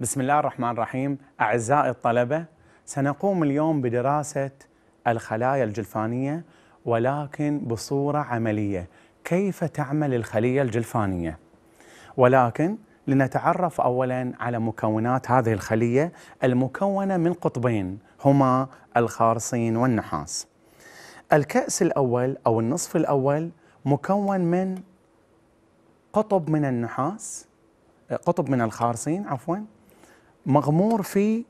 بسم الله الرحمن الرحيم أعزائي الطلبة سنقوم اليوم بدراسة الخلايا الجلفانية ولكن بصورة عملية كيف تعمل الخلية الجلفانية ولكن لنتعرف أولا على مكونات هذه الخلية المكونة من قطبين هما الخارصين والنحاس الكأس الأول أو النصف الأول مكون من قطب من النحاس قطب من الخارصين عفواً مغمور في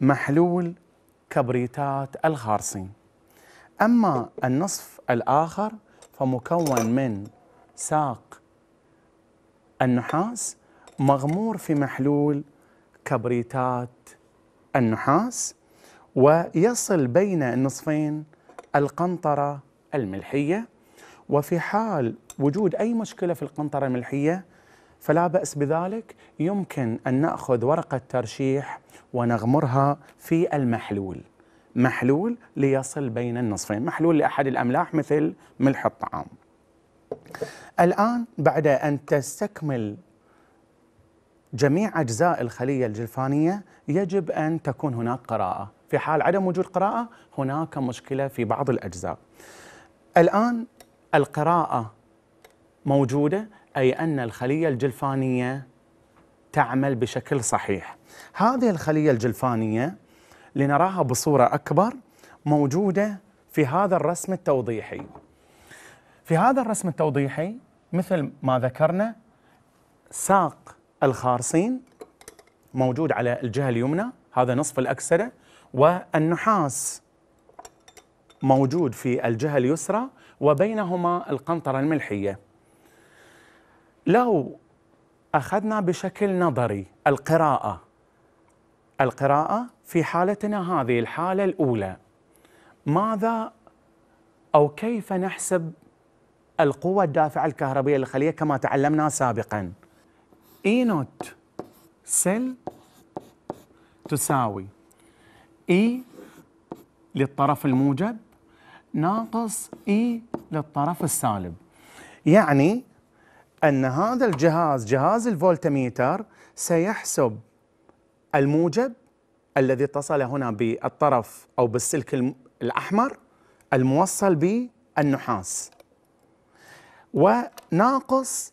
محلول كبريتات الخارصين أما النصف الآخر فمكون من ساق النحاس مغمور في محلول كبريتات النحاس ويصل بين النصفين القنطرة الملحية وفي حال وجود أي مشكلة في القنطرة الملحية فلا بأس بذلك يمكن أن نأخذ ورقة ترشيح ونغمرها في المحلول محلول ليصل بين النصفين محلول لأحد الأملاح مثل ملح الطعام الآن بعد أن تستكمل جميع أجزاء الخلية الجلفانية يجب أن تكون هناك قراءة في حال عدم وجود قراءة هناك مشكلة في بعض الأجزاء الآن القراءة موجودة أي أن الخلية الجلفانية تعمل بشكل صحيح هذه الخلية الجلفانية لنراها بصورة أكبر موجودة في هذا الرسم التوضيحي في هذا الرسم التوضيحي مثل ما ذكرنا ساق الخارصين موجود على الجهة اليمنى هذا نصف الأكسرة والنحاس موجود في الجهة اليسرى وبينهما القنطرة الملحية لو اخذنا بشكل نظري القراءه القراءه في حالتنا هذه الحاله الاولى ماذا او كيف نحسب القوه الدافعه الكهربيه للخلية كما تعلمنا سابقا E نوت سيل تساوي E للطرف الموجب ناقص E للطرف السالب يعني أن هذا الجهاز جهاز الفولتميتر سيحسب الموجب الذي اتصل هنا بالطرف أو بالسلك الأحمر الموصل بالنحاس وناقص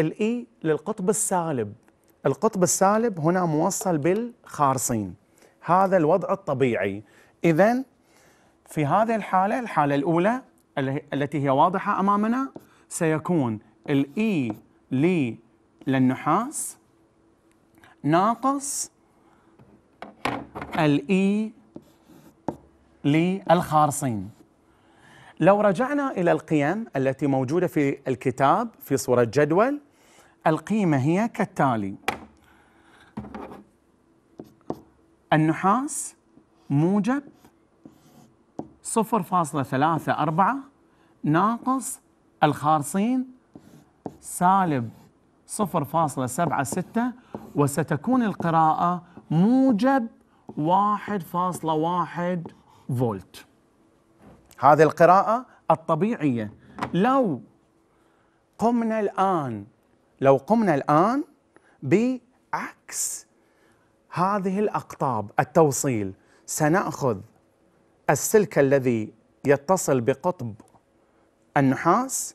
الاي للقطب السالب القطب السالب هنا موصل بالخارصين هذا الوضع الطبيعي اذا في هذه الحاله الحاله الاولى التي هي واضحه امامنا سيكون الإي e لي للنحاس ناقص الإي e للخارصين لو رجعنا إلى القيم التي موجودة في الكتاب في صورة جدول القيمة هي كالتالي النحاس موجب 0.34 ناقص ثلاثة ناقص الخارصين سالب 0.76 وستكون القراءة موجب 1.1 فولت هذه القراءة الطبيعية لو قمنا الآن لو قمنا الآن بعكس هذه الأقطاب التوصيل سنأخذ السلك الذي يتصل بقطب النحاس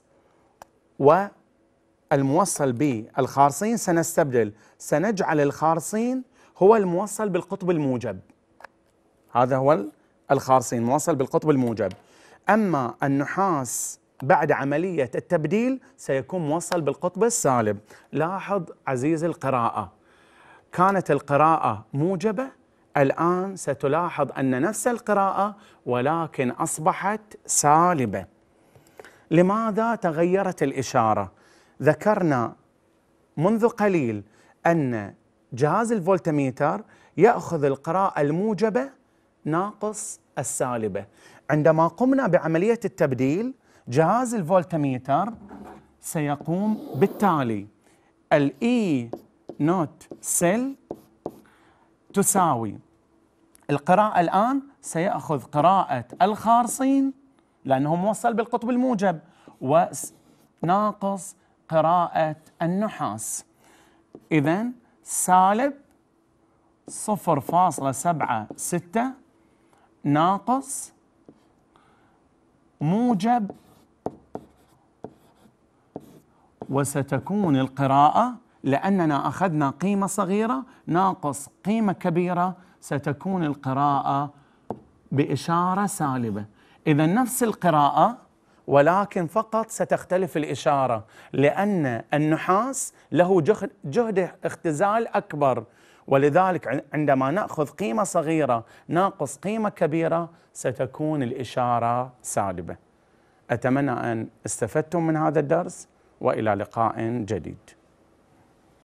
والموصل بالخارصين سنستبدل سنجعل الخارصين هو الموصل بالقطب الموجب هذا هو الخارصين موصل بالقطب الموجب أما النحاس بعد عملية التبديل سيكون موصل بالقطب السالب لاحظ عزيز القراءة كانت القراءة موجبة الآن ستلاحظ أن نفس القراءة ولكن أصبحت سالبة لماذا تغيرت الإشارة؟ ذكرنا منذ قليل أن جهاز الفولتميتر يأخذ القراءة الموجبة ناقص السالبة عندما قمنا بعملية التبديل جهاز الفولتميتر سيقوم بالتالي الاي نوت سيل تساوي القراءة الآن سيأخذ قراءة الخارصين لأنه موصل بالقطب الموجب وناقص قراءة النحاس إذا سالب 0.76 ناقص موجب وستكون القراءة لأننا أخذنا قيمة صغيرة ناقص قيمة كبيرة ستكون القراءة بإشارة سالبة إذا نفس القراءة ولكن فقط ستختلف الإشارة لأن النحاس له جهد اختزال أكبر ولذلك عندما نأخذ قيمة صغيرة ناقص قيمة كبيرة ستكون الإشارة سالبة أتمنى أن استفدتم من هذا الدرس وإلى لقاء جديد